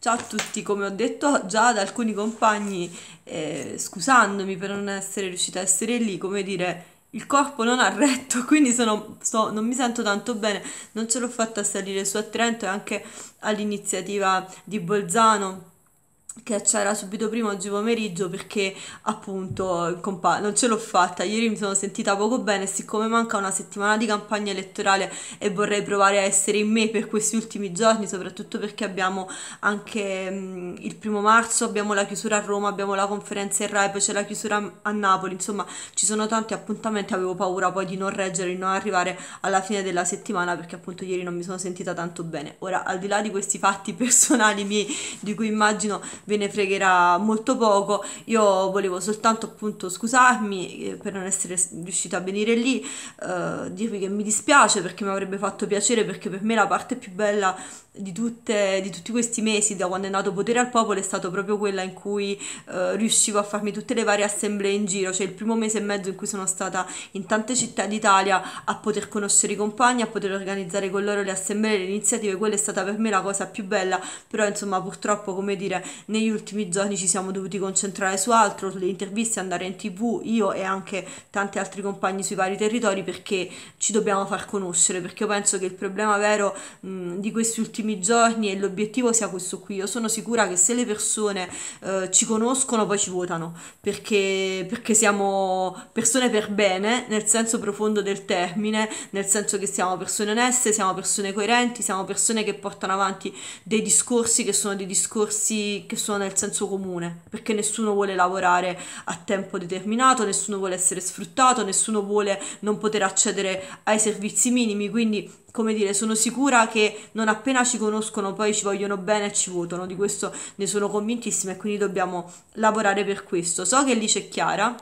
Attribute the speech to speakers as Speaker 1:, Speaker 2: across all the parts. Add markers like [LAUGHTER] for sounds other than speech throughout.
Speaker 1: Ciao a tutti, come ho detto già ad alcuni compagni, eh, scusandomi per non essere riuscita a essere lì, come dire, il corpo non ha retto, [LAUGHS] quindi sono, sto, non mi sento tanto bene, non ce l'ho fatta a salire su a Trento e anche all'iniziativa di Bolzano che c'era subito prima oggi pomeriggio perché appunto compa- non ce l'ho fatta, ieri mi sono sentita poco bene siccome manca una settimana di campagna elettorale e vorrei provare a essere in me per questi ultimi giorni, soprattutto perché abbiamo anche mh, il primo marzo, abbiamo la chiusura a Roma, abbiamo la conferenza in Rai, poi c'è la chiusura a Napoli, insomma ci sono tanti appuntamenti, avevo paura poi di non reggere, di non arrivare alla fine della settimana perché appunto ieri non mi sono sentita tanto bene. Ora al di là di questi fatti [LAUGHS] personali miei di cui immagino ve ne fregherà molto poco. Io volevo soltanto appunto scusarmi eh, per non essere riuscita a venire lì, eh, dirvi che mi dispiace perché mi avrebbe fatto piacere perché per me la parte più bella di, tutte, di tutti questi mesi da quando è nato Potere al Popolo è stata proprio quella in cui eh, riuscivo a farmi tutte le varie assemblee in giro, cioè il primo mese e mezzo in cui sono stata in tante città d'Italia a poter conoscere i compagni, a poter organizzare con loro le assemblee, le iniziative, quella è stata per me la cosa più bella, però insomma purtroppo come dire ne negli ultimi giorni ci siamo dovuti concentrare su altro, sulle interviste, andare in tv, io e anche tanti altri compagni sui vari territori perché ci dobbiamo far conoscere, perché io penso che il problema vero mh, di questi ultimi giorni e l'obiettivo sia questo qui. Io sono sicura che se le persone eh, ci conoscono poi ci votano, perché, perché siamo persone per bene, nel senso profondo del termine, nel senso che siamo persone oneste, siamo persone coerenti, siamo persone che portano avanti dei discorsi che sono dei discorsi che sono persone il senso comune, perché nessuno vuole lavorare a tempo determinato, nessuno vuole essere sfruttato, nessuno vuole non poter accedere ai servizi minimi, quindi come dire, sono sicura che non appena ci conoscono poi ci vogliono bene e ci votano, di questo ne sono convintissima e quindi dobbiamo lavorare per questo. So che lì c'è Chiara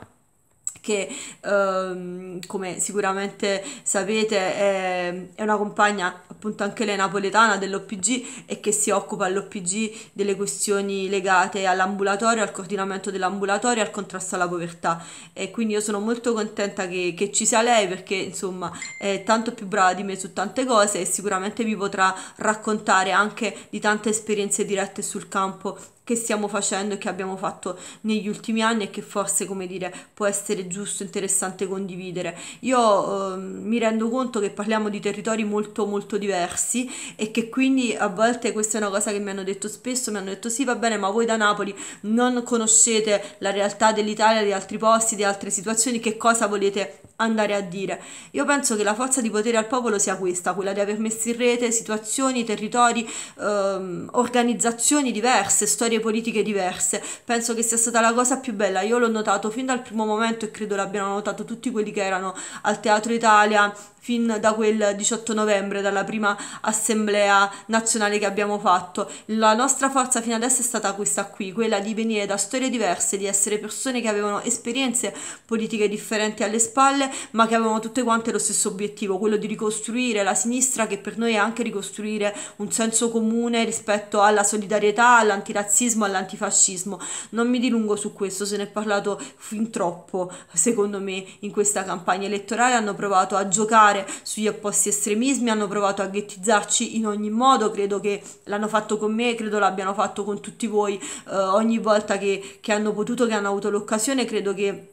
Speaker 1: che ehm, come sicuramente sapete è, è, una compagna appunto anche lei napoletana dell'OPG e che si occupa all'OPG delle questioni legate all'ambulatorio, al coordinamento dell'ambulatorio, e al contrasto alla povertà e quindi io sono molto contenta che, che ci sia lei perché insomma è tanto più brava di me su tante cose e sicuramente vi potrà raccontare anche di tante esperienze dirette sul campo che stiamo facendo e che abbiamo fatto negli ultimi anni e che forse, come dire, può essere giusto, interessante condividere. Io eh, mi rendo conto che parliamo di territori molto molto diversi e che quindi a volte questa è una cosa che mi hanno detto spesso, mi hanno detto sì va bene ma voi da Napoli non conoscete la realtà dell'Italia, di altri posti, di altre situazioni, che cosa volete andare a dire. Io penso che la forza di potere al popolo sia questa, quella di aver messo in rete situazioni, territori, ehm, organizzazioni diverse, storie politiche diverse. Penso che sia stata la cosa più bella. Io l'ho notato fin dal primo momento e credo l'abbiano notato tutti quelli che erano al Teatro Italia fin da quel 18 novembre, dalla prima assemblea nazionale che abbiamo fatto. La nostra forza fino adesso è stata questa qui, quella di venire da storie diverse, di essere persone che avevano esperienze politiche differenti alle spalle, ma che avevano tutte quante lo stesso obiettivo, quello di ricostruire la sinistra che per noi è anche ricostruire un senso comune rispetto alla solidarietà, all'antirazzismo, all'antifascismo. Non mi dilungo su questo, se ne è parlato fin troppo, secondo me, in questa campagna elettorale hanno provato a giocare polarizzazione, sugli opposti estremismi, hanno provato a ghettizzarci in ogni modo, credo che l'hanno fatto con me, credo l'abbiano fatto con tutti voi, eh, ogni volta che, che hanno potuto, che hanno avuto l'occasione, credo che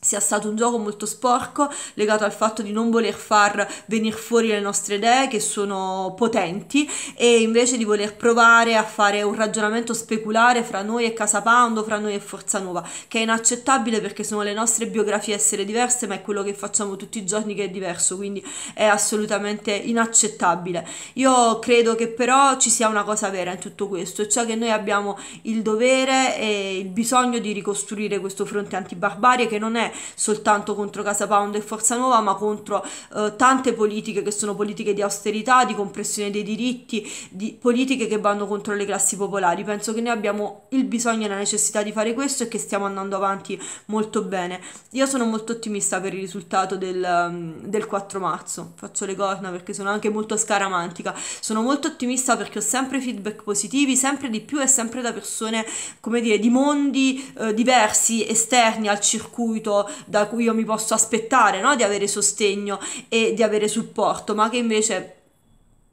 Speaker 1: sia stato un gioco molto sporco legato al fatto di non voler far venire fuori le nostre idee che sono potenti e invece di voler provare a fare un ragionamento speculare fra noi e Casa Pound fra noi e Forza Nuova che è inaccettabile perché sono le nostre biografie essere diverse ma è quello che facciamo tutti i giorni che è diverso quindi è assolutamente inaccettabile io credo che però ci sia una cosa vera in tutto questo cioè che noi abbiamo il dovere e il bisogno di ricostruire questo fronte antibarbarie che non è soltanto contro Casa Pound e Forza Nuova, ma contro eh, tante politiche che sono politiche di austerità, di compressione dei diritti, di politiche che vanno contro le classi popolari. Penso che noi abbiamo il bisogno e la necessità di fare questo e che stiamo andando avanti molto bene. Io sono molto ottimista per il risultato del, mm, del 4 marzo, faccio le corna perché sono anche molto scaramantica, sono molto ottimista perché ho sempre feedback positivi, sempre di più e sempre da persone, come dire, di mondi eh, diversi, esterni al circuito da cui io mi posso aspettare no? di avere sostegno e di avere supporto, ma che invece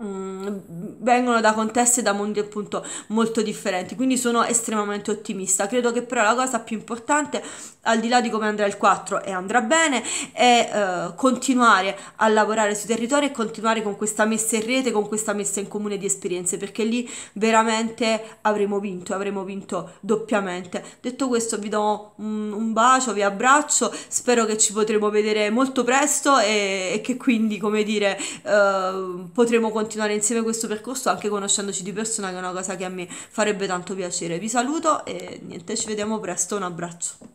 Speaker 1: Mm, vengono da contesti e da mondi appunto molto differenti quindi sono estremamente ottimista credo che però la cosa più importante al di là di come andrà il 4 e andrà bene è uh, continuare a lavorare sui territori e continuare con questa messa in rete con questa messa in comune di esperienze perché lì veramente avremo vinto avremo vinto doppiamente detto questo vi do un, un bacio vi abbraccio spero che ci potremo vedere molto presto e, e che quindi come dire uh, potremo continuare continuare insieme questo percorso anche conoscendoci di persona che è una cosa che a me farebbe tanto piacere. Vi saluto e niente, ci vediamo presto, un abbraccio.